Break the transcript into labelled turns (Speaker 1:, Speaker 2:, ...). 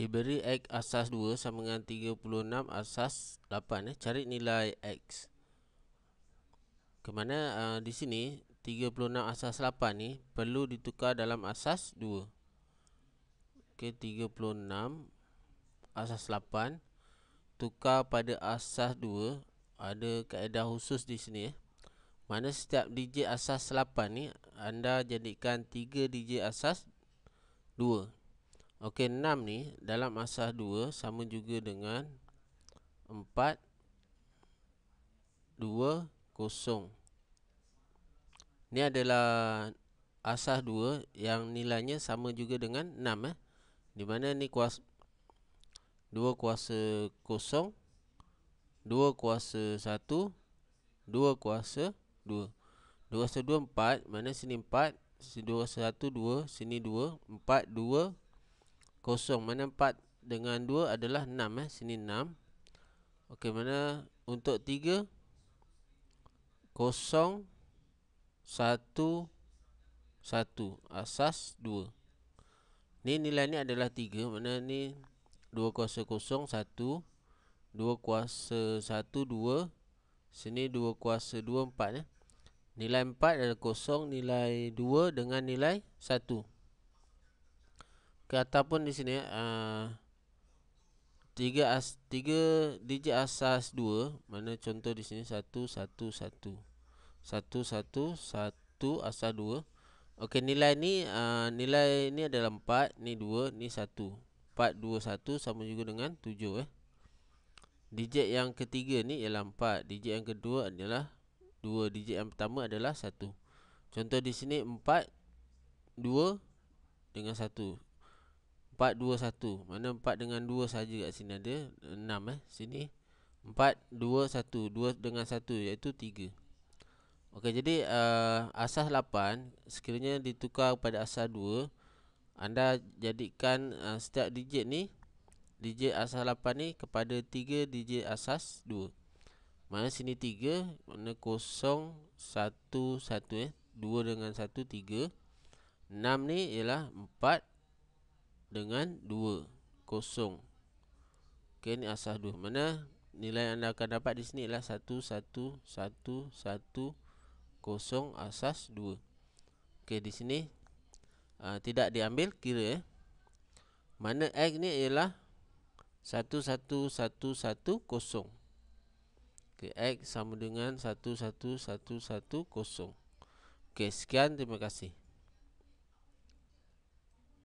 Speaker 1: Diberi X asas 2 sama dengan 36 asas 8 eh. Cari nilai X Kemana uh, di sini 36 asas 8 ni perlu ditukar dalam asas 2 Ok 36 asas 8 Tukar pada asas 2 Ada kaedah khusus di sini eh. Mana setiap digit asas 8 ni Anda jadikan 3 digit asas 2 Ok, 6 ni dalam asas 2 sama juga dengan 4, 2, 0. Ni adalah asas 2 yang nilainya sama juga dengan 6. Eh. Di mana ni kuasa 2 kuasa 0, 2 kuasa 1, 2 kuasa 2. 2 kuasa 2, 4. Mana sini 4, sini 2 kuasa 1, 2, sini 2, 4, 2, 2 kosong mana 4 dengan 2 adalah 6 eh sini 6 okey mana untuk 3 kosong 1 1 asas 2 ni nilai ni adalah 3 mana ni 2 kuasa kosong 1 2 kuasa 1 2 sini 2 kuasa 2 4 eh nilai 4 adalah kosong nilai 2 dengan nilai 1 Kata pun di sini eh, tiga as tiga digit asas dua mana contoh di sini satu satu satu satu satu satu asas dua okey nilai ni uh, nilai ni adalah empat ni dua ni satu empat dua satu sama juga dengan tujuh eh digit yang ketiga ni ialah empat digit yang kedua adalah dua digit yang pertama adalah satu contoh di sini empat dua dengan satu 4 2 1. Mana 4 dengan 2 saja kat sini ada 6 eh. Sini 4 2 1. 2 dengan 1 iaitu 3. Okey, jadi uh, asas 8 sekiranya ditukar pada asas 2, anda jadikan uh, setiap digit ni digit asas 8 ni kepada 3 digit asas 2. Mana sini 3, mana 0 1 1 eh. 2 dengan 1 3. 6 ni ialah 4 dengan 2 kosong ok ni asas 2 mana nilai anda akan dapat di sini ialah 1 1 1 1 kosong asas 2 ok di sini aa, ah, tidak diambil kira eh. mana x ni ialah 1 1 1 1 kosong ok x sama dengan 1 1 1 1 kosong ok sekian terima kasih